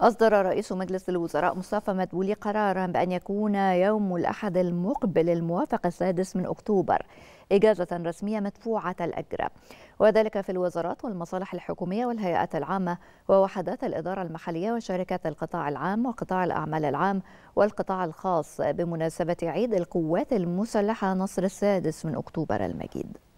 أصدر رئيس مجلس الوزراء مصطفى مدبولي قرارا بأن يكون يوم الأحد المقبل الموافق السادس من أكتوبر إجازة رسمية مدفوعة الأجر وذلك في الوزارات والمصالح الحكومية والهيئات العامة ووحدات الإدارة المحلية وشركات القطاع العام وقطاع الأعمال العام والقطاع الخاص بمناسبة عيد القوات المسلحة نصر السادس من أكتوبر المجيد